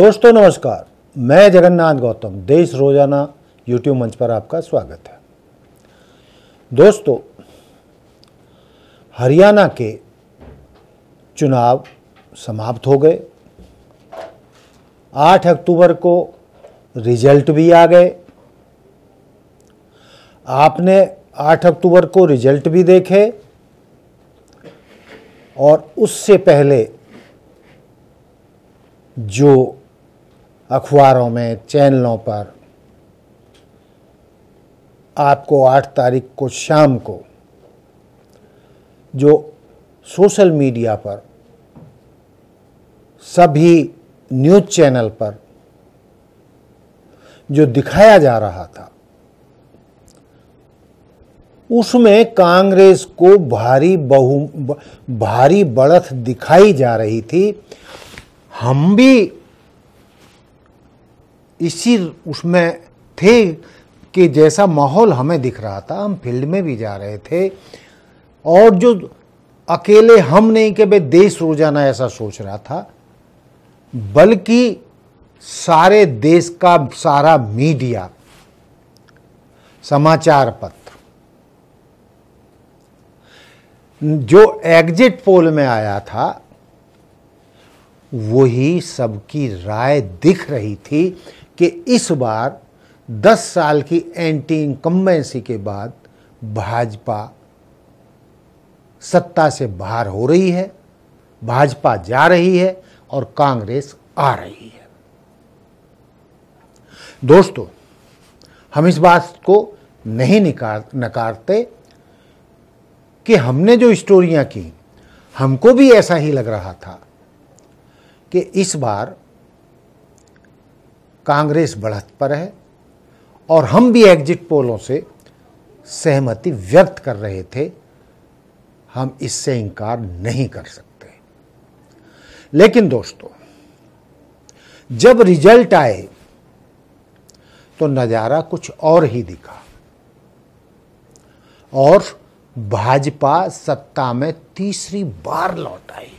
दोस्तों नमस्कार मैं जगन्नाथ गौतम देश रोजाना यूट्यूब मंच पर आपका स्वागत है दोस्तों हरियाणा के चुनाव समाप्त हो गए 8 अक्टूबर को रिजल्ट भी आ गए आपने 8 अक्टूबर को रिजल्ट भी देखे और उससे पहले जो अखबारों में चैनलों पर आपको आठ तारीख को शाम को जो सोशल मीडिया पर सभी न्यूज़ चैनल पर जो दिखाया जा रहा था उसमें कांग्रेस को भारी बहु भारी बढ़त दिखाई जा रही थी हम भी इसी उसमें थे कि जैसा माहौल हमें दिख रहा था हम फील्ड में भी जा रहे थे और जो अकेले हम नहीं कि भाई देश रोजाना ऐसा सोच रहा था बल्कि सारे देश का सारा मीडिया समाचार पत्र जो एग्जिट पोल में आया था वही सबकी राय दिख रही थी कि इस बार 10 साल की एंटी इनकम्बेंसी के बाद भाजपा सत्ता से बाहर हो रही है भाजपा जा रही है और कांग्रेस आ रही है दोस्तों हम इस बात को नहीं नकारते कि हमने जो स्टोरियां की हमको भी ऐसा ही लग रहा था कि इस बार कांग्रेस बढ़त पर है और हम भी एग्जिट पोलों से सहमति व्यक्त कर रहे थे हम इससे इंकार नहीं कर सकते लेकिन दोस्तों जब रिजल्ट आए तो नज़ारा कुछ और ही दिखा और भाजपा सत्ता में तीसरी बार लौट आई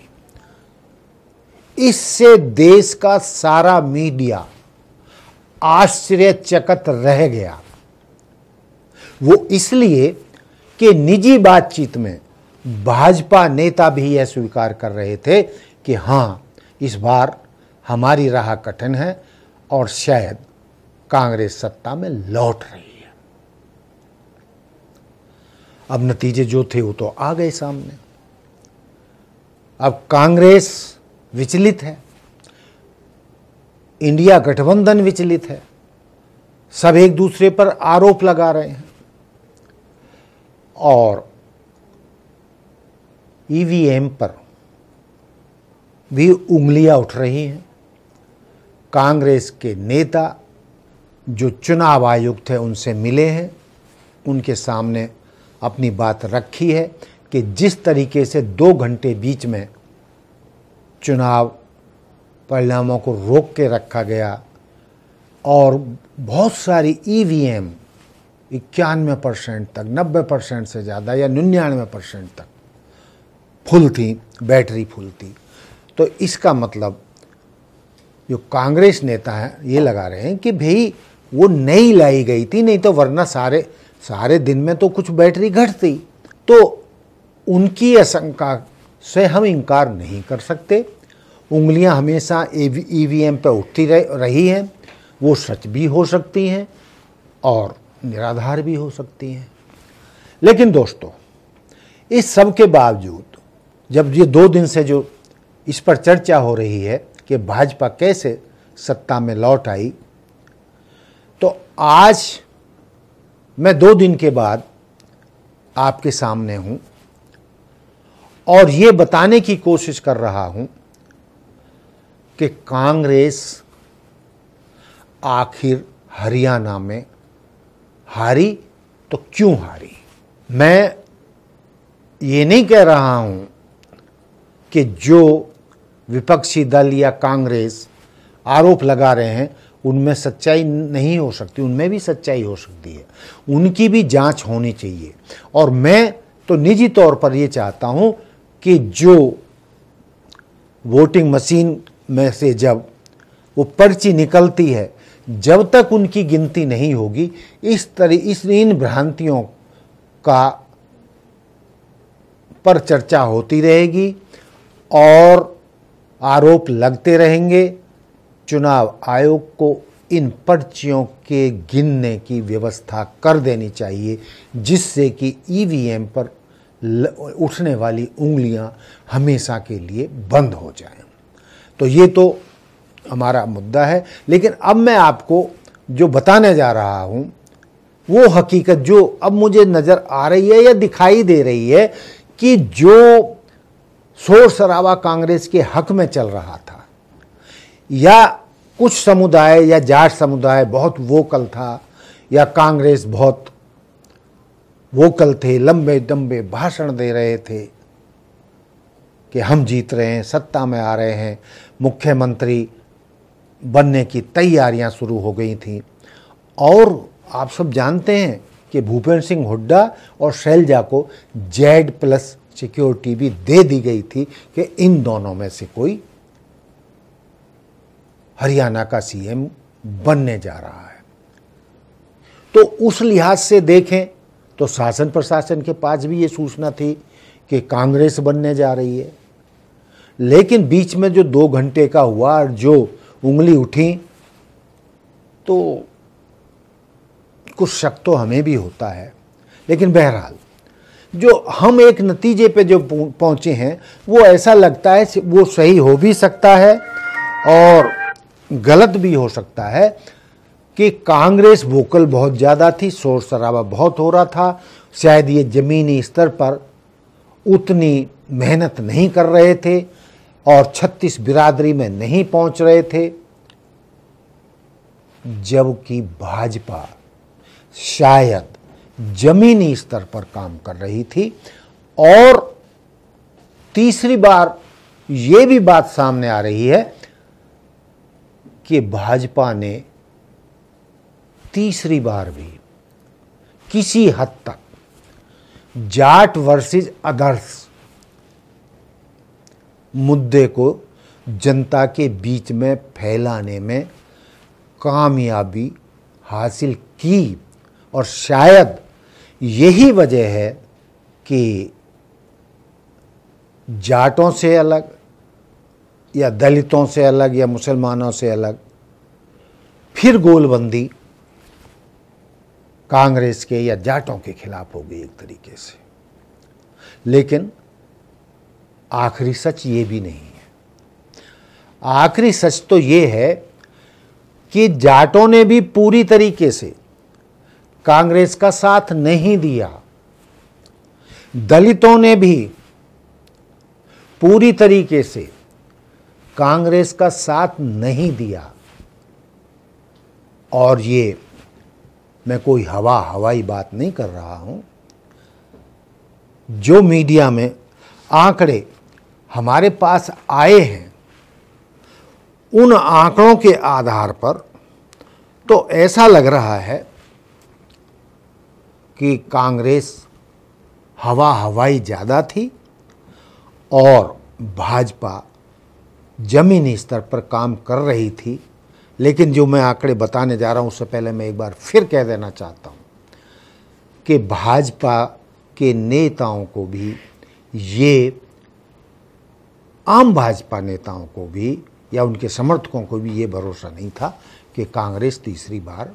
इससे देश का सारा मीडिया आश्चर्यचकित रह गया वो इसलिए कि निजी बातचीत में भाजपा नेता भी यह स्वीकार कर रहे थे कि हाँ इस बार हमारी राह कठिन है और शायद कांग्रेस सत्ता में लौट रही है अब नतीजे जो थे वो तो आ गए सामने अब कांग्रेस विचलित है इंडिया गठबंधन विचलित है सब एक दूसरे पर आरोप लगा रहे हैं और ईवीएम e पर भी उंगलियां उठ रही हैं कांग्रेस के नेता जो चुनाव आयुक्त हैं उनसे मिले हैं उनके सामने अपनी बात रखी है कि जिस तरीके से दो घंटे बीच में चुनाव परिणामों को रोक के रखा गया और बहुत सारी ई वी एम इक्यानवे परसेंट तक नब्बे परसेंट से ज़्यादा या निन्यानवे परसेंट तक फुल थी बैटरी फुल थी तो इसका मतलब जो कांग्रेस नेता हैं ये लगा रहे हैं कि भाई वो नई लाई गई थी नहीं तो वरना सारे सारे दिन में तो कुछ बैटरी घटती तो उनकी आशंका से हम इनकार नहीं कर सकते उंगलियां हमेशा ई वी एम पर उठती रही हैं वो सच भी हो सकती हैं और निराधार भी हो सकती हैं लेकिन दोस्तों इस सब के बावजूद जब ये दो दिन से जो इस पर चर्चा हो रही है कि भाजपा कैसे सत्ता में लौट आई तो आज मैं दो दिन के बाद आपके सामने हूं और ये बताने की कोशिश कर रहा हूं कि कांग्रेस आखिर हरियाणा में हारी तो क्यों हारी मैं ये नहीं कह रहा हूं कि जो विपक्षी दल या कांग्रेस आरोप लगा रहे हैं उनमें सच्चाई नहीं हो सकती उनमें भी सच्चाई हो सकती है उनकी भी जांच होनी चाहिए और मैं तो निजी तौर पर ये चाहता हूं कि जो वोटिंग मशीन में से जब वो पर्ची निकलती है जब तक उनकी गिनती नहीं होगी इस तरह इस इन भ्रांतियों का पर चर्चा होती रहेगी और आरोप लगते रहेंगे चुनाव आयोग को इन पर्चियों के गिनने की व्यवस्था कर देनी चाहिए जिससे कि ईवीएम पर उठने वाली उंगलियां हमेशा के लिए बंद हो जाएं तो ये तो हमारा मुद्दा है लेकिन अब मैं आपको जो बताने जा रहा हूँ वो हकीकत जो अब मुझे नज़र आ रही है या दिखाई दे रही है कि जो शोर शराबा कांग्रेस के हक में चल रहा था या कुछ समुदाय या जाट समुदाय बहुत वोकल था या कांग्रेस बहुत वोकल थे लंबे दम्बे भाषण दे रहे थे कि हम जीत रहे हैं सत्ता में आ रहे हैं मुख्यमंत्री बनने की तैयारियां शुरू हो गई थी और आप सब जानते हैं कि भूपेंद्र सिंह हुड्डा और शैलजा को जेड प्लस सिक्योरिटी भी दे दी गई थी कि इन दोनों में से कोई हरियाणा का सीएम बनने जा रहा है तो उस लिहाज से देखें तो शासन प्रशासन के पास भी ये सूचना थी कि कांग्रेस बनने जा रही है लेकिन बीच में जो दो घंटे का हुआ और जो उंगली उठी तो कुछ शक तो हमें भी होता है लेकिन बहरहाल जो हम एक नतीजे पे जो पहुंचे हैं वो ऐसा लगता है वो सही हो भी सकता है और गलत भी हो सकता है कि कांग्रेस वोकल बहुत ज़्यादा थी शोर शराबा बहुत हो रहा था शायद ये ज़मीनी स्तर पर उतनी मेहनत नहीं कर रहे थे और छत्तीस बिरादरी में नहीं पहुंच रहे थे जबकि भाजपा शायद जमीनी स्तर पर काम कर रही थी और तीसरी बार ये भी बात सामने आ रही है कि भाजपा ने तीसरी बार भी किसी हद तक जाट वर्सेस अदर्स मुद्दे को जनता के बीच में फैलाने में कामयाबी हासिल की और शायद यही वजह है कि जाटों से अलग या दलितों से अलग या मुसलमानों से अलग फिर गोलबंदी कांग्रेस के या जाटों के खिलाफ हो गई एक तरीके से लेकिन आखिरी सच ये भी नहीं है आखिरी सच तो ये है कि जाटों ने भी पूरी तरीके से कांग्रेस का साथ नहीं दिया दलितों ने भी पूरी तरीके से कांग्रेस का साथ नहीं दिया और ये मैं कोई हवा हवाई बात नहीं कर रहा हूं जो मीडिया में आंकड़े हमारे पास आए हैं उन आंकड़ों के आधार पर तो ऐसा लग रहा है कि कांग्रेस हवा हवाई ज़्यादा थी और भाजपा जमीनी स्तर पर काम कर रही थी लेकिन जो मैं आंकड़े बताने जा रहा हूं उससे पहले मैं एक बार फिर कह देना चाहता हूं कि भाजपा के नेताओं को भी ये आम भाजपा नेताओं को भी या उनके समर्थकों को भी ये भरोसा नहीं था कि कांग्रेस तीसरी बार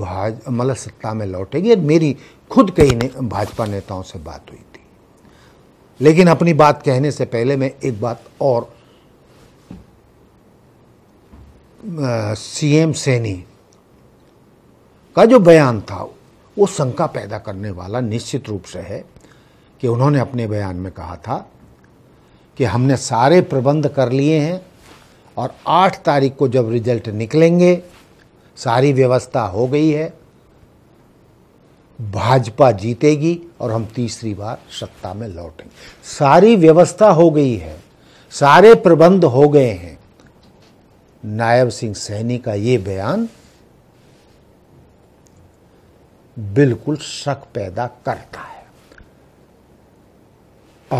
भाज मतलब सत्ता में लौटेगी मेरी खुद कई ने, भाजपा नेताओं से बात हुई थी लेकिन अपनी बात कहने से पहले मैं एक बात और सीएम सैनी का जो बयान था वो शंका पैदा करने वाला निश्चित रूप से है कि उन्होंने अपने बयान में कहा था कि हमने सारे प्रबंध कर लिए हैं और आठ तारीख को जब रिजल्ट निकलेंगे सारी व्यवस्था हो गई है भाजपा जीतेगी और हम तीसरी बार सत्ता में लौटेंगे सारी व्यवस्था हो गई है सारे प्रबंध हो गए हैं नायब सिंह सैनी का ये बयान बिल्कुल शक पैदा करता है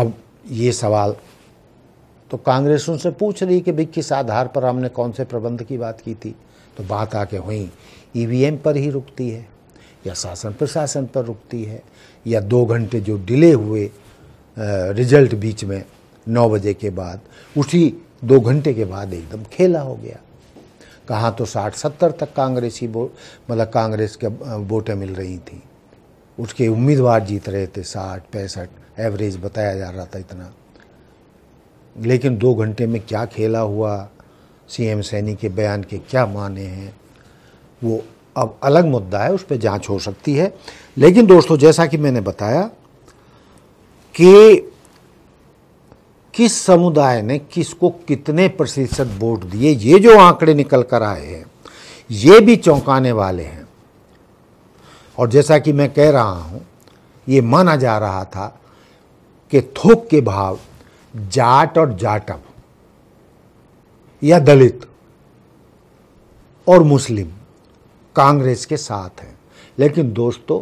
अब ये सवाल तो कांग्रेस उनसे पूछ रही कि भाई किस आधार पर हमने कौन से प्रबंध की बात की थी तो बात आके हुई ईवीएम पर ही रुकती है या शासन प्रशासन पर रुकती है या दो घंटे जो डिले हुए रिजल्ट बीच में नौ बजे के बाद उसी दो घंटे के बाद एकदम खेला हो गया कहाँ तो साठ सत्तर तक कांग्रेस ही मतलब कांग्रेस के वोटें मिल रही थी उसके उम्मीदवार जीत रहे थे साठ पैंसठ एवरेज बताया जा रहा था इतना लेकिन दो घंटे में क्या खेला हुआ सीएम सैनी के बयान के क्या माने हैं वो अब अलग मुद्दा है उस पर जांच हो सकती है लेकिन दोस्तों जैसा कि मैंने बताया कि किस समुदाय ने किसको कितने प्रतिशत वोट दिए ये जो आंकड़े निकल कर आए हैं ये भी चौंकाने वाले हैं और जैसा कि मैं कह रहा हूं ये माना जा रहा था कि थोक के भाव जाट और जाटव या दलित और मुस्लिम कांग्रेस के साथ हैं लेकिन दोस्तों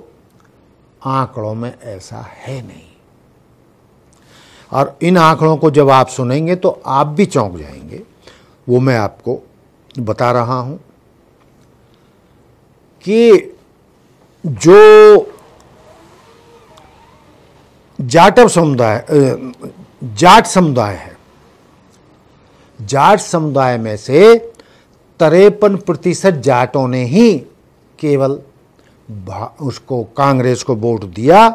आंकड़ों में ऐसा है नहीं और इन आंकड़ों को जब आप सुनेंगे तो आप भी चौंक जाएंगे वो मैं आपको बता रहा हूं कि जो जाटव समुदाय जाट समुदाय है जाट समुदाय में से तरेपन प्रतिशत जाटों ने ही केवल उसको कांग्रेस को वोट दिया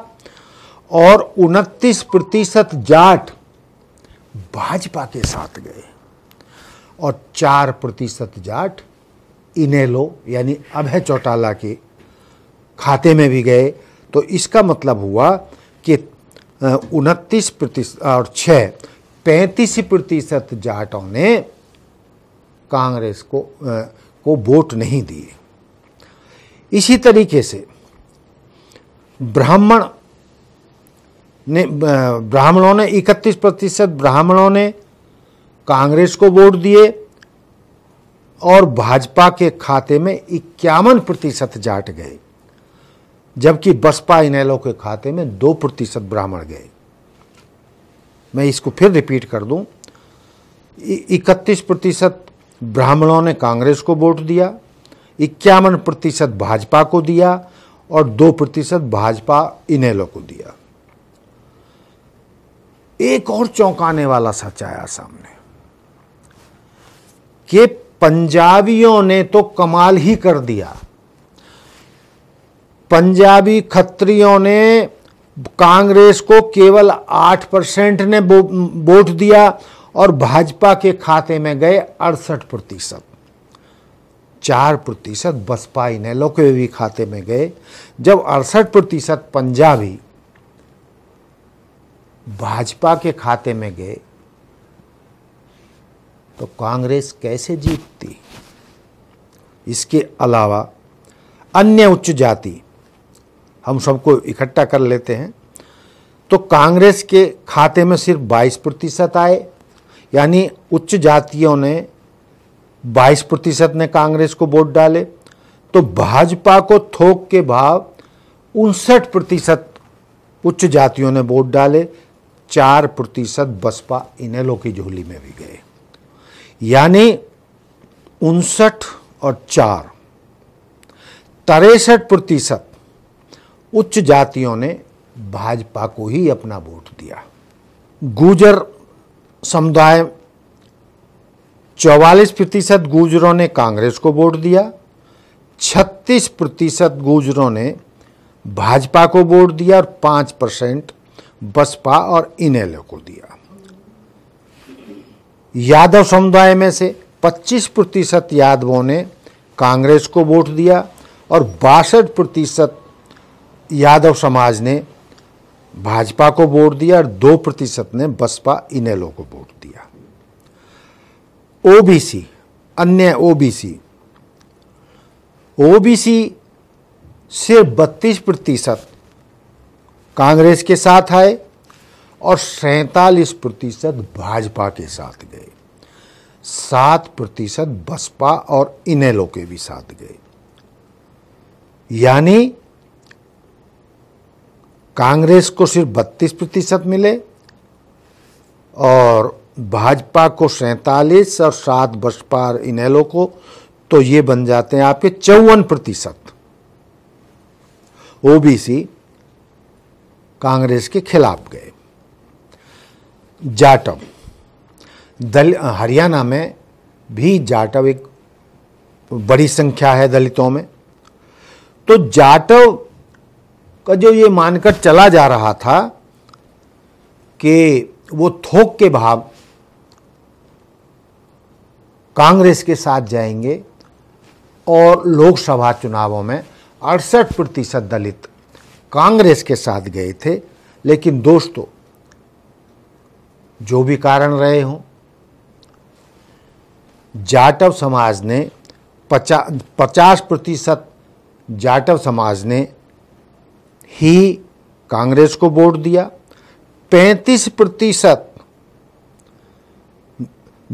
और उनतीस प्रतिशत जाट भाजपा के साथ गए और चार प्रतिशत जाट इनेलो यानी अभय चौटाला के खाते में भी गए तो इसका मतलब हुआ कि उनतीस प्रतिशत और छ पैंतीस प्रतिशत जाटों ने कांग्रेस को आ, को वोट नहीं दिए इसी तरीके से ब्राह्मण ने ब्राह्मणों ने इकतीस प्रतिशत ब्राह्मणों ने कांग्रेस को वोट दिए और भाजपा के खाते में इक्यावन प्रतिशत जाट गए जबकि बसपा इनेलो के खाते में दो प्रतिशत ब्राह्मण गए मैं इसको फिर रिपीट कर दूं इकतीस प्रतिशत ब्राह्मणों ने कांग्रेस को वोट दिया इक्यावन प्रतिशत भाजपा को दिया और दो प्रतिशत भाजपा इनेलो को दिया एक और चौंकाने वाला सच आया सामने कि पंजाबियों ने तो कमाल ही कर दिया पंजाबी खत्रियों ने कांग्रेस को केवल आठ परसेंट ने वोट दिया और भाजपा के खाते में गए अड़सठ प्रतिशत चार प्रतिशत बसपा ने के खाते में गए जब अड़सठ प्रतिशत पंजाबी भाजपा के खाते में गए तो कांग्रेस कैसे जीतती इसके अलावा अन्य उच्च जाति हम सबको इकट्ठा कर लेते हैं तो कांग्रेस के खाते में सिर्फ 22 प्रतिशत आए यानी उच्च जातियों ने 22 प्रतिशत ने कांग्रेस को वोट डाले तो भाजपा को थोक के भाव उनसठ प्रतिशत उच्च जातियों ने वोट डाले चार प्रतिशत बसपा इनेलो की झोली में भी गए यानी उनसठ और चार तिरसठ प्रतिशत उच्च जातियों ने भाजपा को ही अपना वोट दिया गुजर समुदाय चौवालीस प्रतिशत गुजरों ने कांग्रेस को वोट दिया छत्तीस प्रतिशत गुजरों ने भाजपा को वोट दिया और 5 परसेंट बसपा और इनेलो को दिया यादव समुदाय में से 25 प्रतिशत यादवों ने कांग्रेस को वोट दिया और बासठ प्रतिशत यादव समाज ने भाजपा को वोट दिया और दो प्रतिशत ने बसपा इनेलो को वोट दिया ओबीसी अन्य ओबीसी ओबीसी सिर्फ बत्तीस प्रतिशत कांग्रेस के साथ आए और सैतालीस प्रतिशत भाजपा के साथ गए सात प्रतिशत बसपा और इनेलो के भी साथ गए यानी कांग्रेस को सिर्फ बत्तीस प्रतिशत मिले और भाजपा को सैंतालीस और सात बसपा इनेलो को तो ये बन जाते हैं आपके चौवन प्रतिशत ओबीसी कांग्रेस के खिलाफ गए जाटव दल हरियाणा में भी जाटव एक बड़ी संख्या है दलितों में तो जाटव का जो ये मानकर चला जा रहा था कि वो थोक के भाव कांग्रेस के साथ जाएंगे और लोकसभा चुनावों में अड़सठ प्रतिशत दलित कांग्रेस के साथ गए थे लेकिन दोस्तों जो भी कारण रहे हों जाटव समाज ने पचास पचास प्रतिशत जाटव समाज ने ही कांग्रेस को वोट दिया 35 प्रतिशत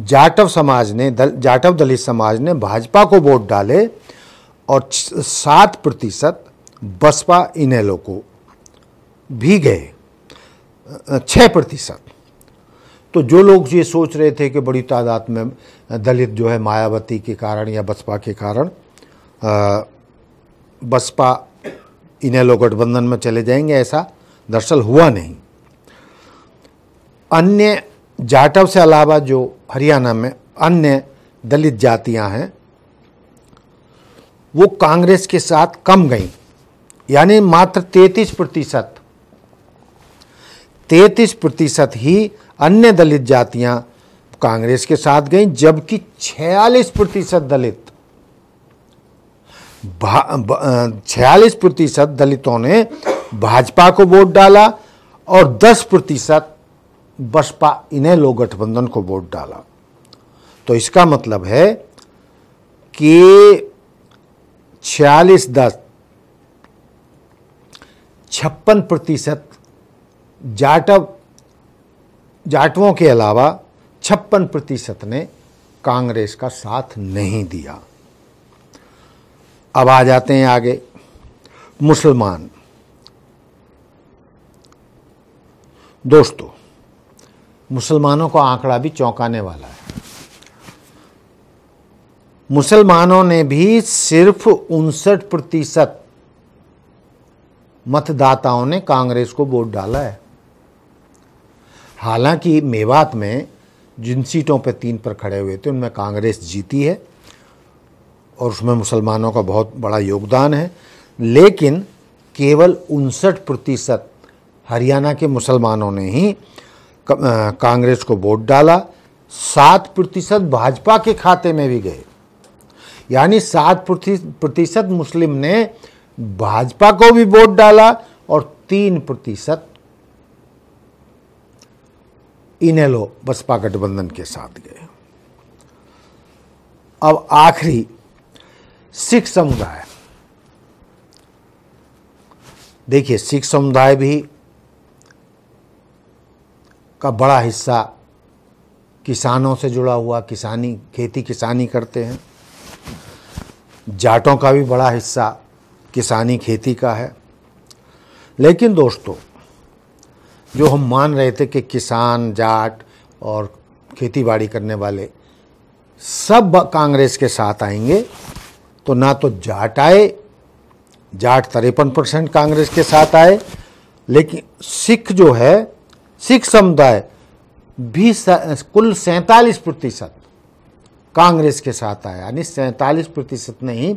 जाटव समाज ने दल, जाटव दलित समाज ने भाजपा को वोट डाले और सात प्रतिशत बसपा इनेलो को भी गए 6 प्रतिशत तो जो लोग ये सोच रहे थे कि बड़ी तादाद में दलित जो है मायावती के कारण या बसपा के कारण बसपा इनेलो गठबंधन में चले जाएंगे ऐसा दरअसल हुआ नहीं अन्य जाटव से अलावा जो हरियाणा में अन्य दलित जातियां हैं वो कांग्रेस के साथ कम गई यानी मात्र तैतीस प्रतिशत तैतीस प्रतिशत ही अन्य दलित जातियां कांग्रेस के साथ गई जबकि 46 प्रतिशत दलित छियालीस प्रतिशत दलितों ने भाजपा को वोट डाला और 10 प्रतिशत बसपा इन्हें लोग गठबंधन को वोट डाला तो इसका मतलब है कि छियालीस दस छप्पन प्रतिशत जाटव जाटवों के अलावा छप्पन प्रतिशत ने कांग्रेस का साथ नहीं दिया अब आ जाते हैं आगे मुसलमान दोस्तों मुसलमानों का आंकड़ा भी चौंकाने वाला है मुसलमानों ने भी सिर्फ उनसठ प्रतिशत मतदाताओं ने कांग्रेस को वोट डाला है हालांकि मेवात में जिन सीटों पर तीन पर खड़े हुए थे उनमें कांग्रेस जीती है और उसमें मुसलमानों का बहुत बड़ा योगदान है लेकिन केवल उनसठ प्रतिशत हरियाणा के मुसलमानों ने ही कांग्रेस को वोट डाला सात प्रतिशत भाजपा के खाते में भी गए यानी सात प्रतिशत मुस्लिम ने भाजपा को भी वोट डाला और तीन प्रतिशत इनेलो बसपा गठबंधन के साथ गए अब आखिरी सिख समुदाय देखिए सिख समुदाय भी का बड़ा हिस्सा किसानों से जुड़ा हुआ किसानी खेती किसानी करते हैं जाटों का भी बड़ा हिस्सा किसानी खेती का है लेकिन दोस्तों जो हम मान रहे थे कि किसान जाट और खेती बाड़ी करने वाले सब कांग्रेस के साथ आएंगे तो ना तो जाट आए जाट तिरपन परसेंट कांग्रेस के साथ आए लेकिन सिख जो है सिख समुदाय भी कुल सैंतालीस प्रतिशत कांग्रेस के साथ आया यानी सैंतालीस प्रतिशत ने ही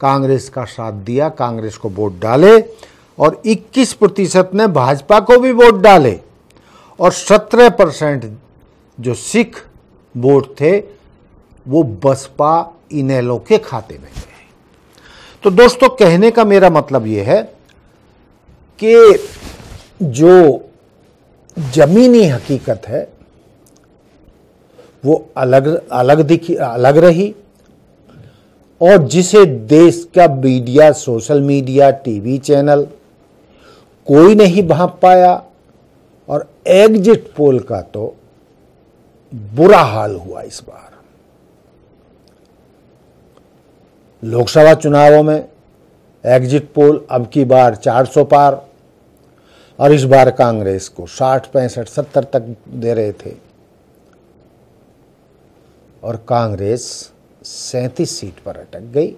कांग्रेस का साथ दिया कांग्रेस को वोट डाले और 21 प्रतिशत ने भाजपा को भी वोट डाले और 17 परसेंट जो सिख वोट थे वो बसपा इनेलो के खाते में गए तो दोस्तों कहने का मेरा मतलब यह है कि जो जमीनी हकीकत है वो अलग अलग दिखी अलग रही और जिसे देश का media social media TV channel कोई नहीं भाप पाया और एग्जिट पोल का तो बुरा हाल हुआ इस बार लोकसभा चुनावों में एग्जिट पोल अब की बार 400 पार और इस बार कांग्रेस को 60 पैंसठ सत्तर तक दे रहे थे और कांग्रेस सैतीस सीट पर अटक गई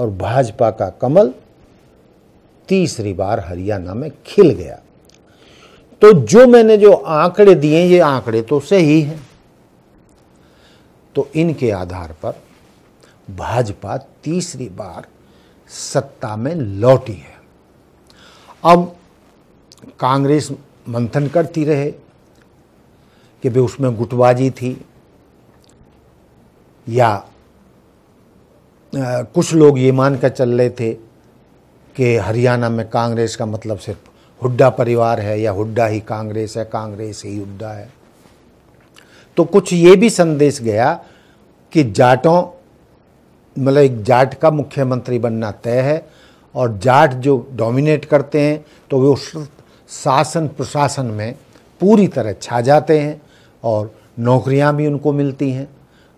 और भाजपा का कमल तीसरी बार हरियाणा में खिल गया तो जो मैंने जो आंकड़े दिए ये आंकड़े तो सही हैं तो इनके आधार पर भाजपा तीसरी बार सत्ता में लौटी है अब कांग्रेस मंथन करती रहे कि भाई उसमें गुटबाजी थी या आ, कुछ लोग ये मान कर चल रहे थे कि हरियाणा में कांग्रेस का मतलब सिर्फ हुड्डा परिवार है या हुड्डा ही कांग्रेस है कांग्रेस ही हुड्डा है तो कुछ ये भी संदेश गया कि जाटों मतलब एक जाट का मुख्यमंत्री बनना तय है और जाट जो डोमिनेट करते हैं तो वे उस शासन प्रशासन में पूरी तरह छा जाते हैं और नौकरियां भी उनको मिलती हैं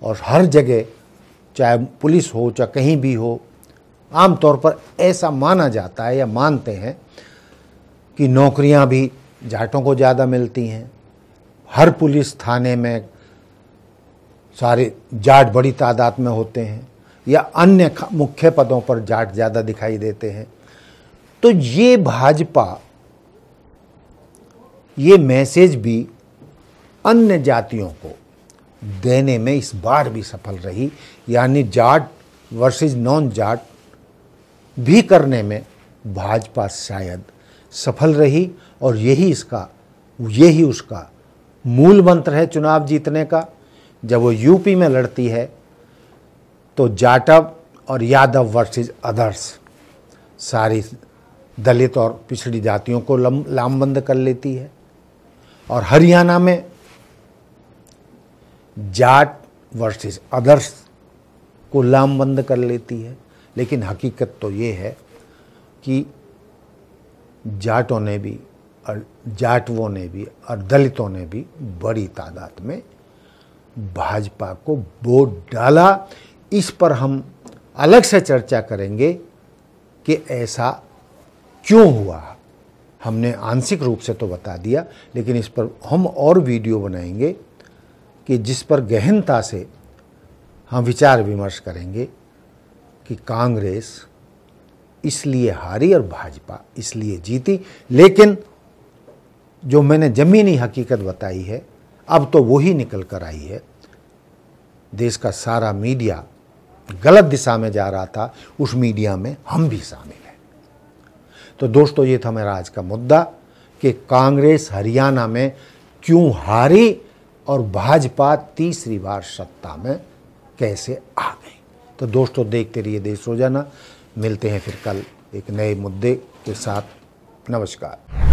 और हर जगह चाहे पुलिस हो चाहे कहीं भी हो आमतौर पर ऐसा माना जाता है या मानते हैं कि नौकरियां भी जाटों को ज़्यादा मिलती हैं हर पुलिस थाने में सारे जाट बड़ी तादाद में होते हैं या अन्य मुख्य पदों पर जाट ज़्यादा दिखाई देते हैं तो ये भाजपा ये मैसेज भी अन्य जातियों को देने में इस बार भी सफल रही यानी जाट वर्सेस नॉन जाट भी करने में भाजपा शायद सफल रही और यही इसका यही उसका मूल मंत्र है चुनाव जीतने का जब वो यूपी में लड़ती है तो जाटव और यादव वर्सेस अदर्स सारी दलित और पिछड़ी जातियों को लामबंद कर लेती है और हरियाणा में जाट वर्सेस अदर्स को लामबंद कर लेती है लेकिन हकीकत तो ये है कि जाटों ने भी और जाटवों ने भी और दलितों ने भी बड़ी तादाद में भाजपा को वोट डाला इस पर हम अलग से चर्चा करेंगे कि ऐसा क्यों हुआ हमने आंशिक रूप से तो बता दिया लेकिन इस पर हम और वीडियो बनाएंगे कि जिस पर गहनता से हम विचार विमर्श करेंगे कि कांग्रेस इसलिए हारी और भाजपा इसलिए जीती लेकिन जो मैंने ज़मीनी हकीकत बताई है अब तो वही निकल कर आई है देश का सारा मीडिया गलत दिशा में जा रहा था उस मीडिया में हम भी शामिल हैं तो दोस्तों ये था मेरा आज का मुद्दा कि कांग्रेस हरियाणा में क्यों हारी और भाजपा तीसरी बार सत्ता में कैसे आ गई तो दोस्तों देखते रहिए देश रोजाना मिलते हैं फिर कल एक नए मुद्दे के साथ नमस्कार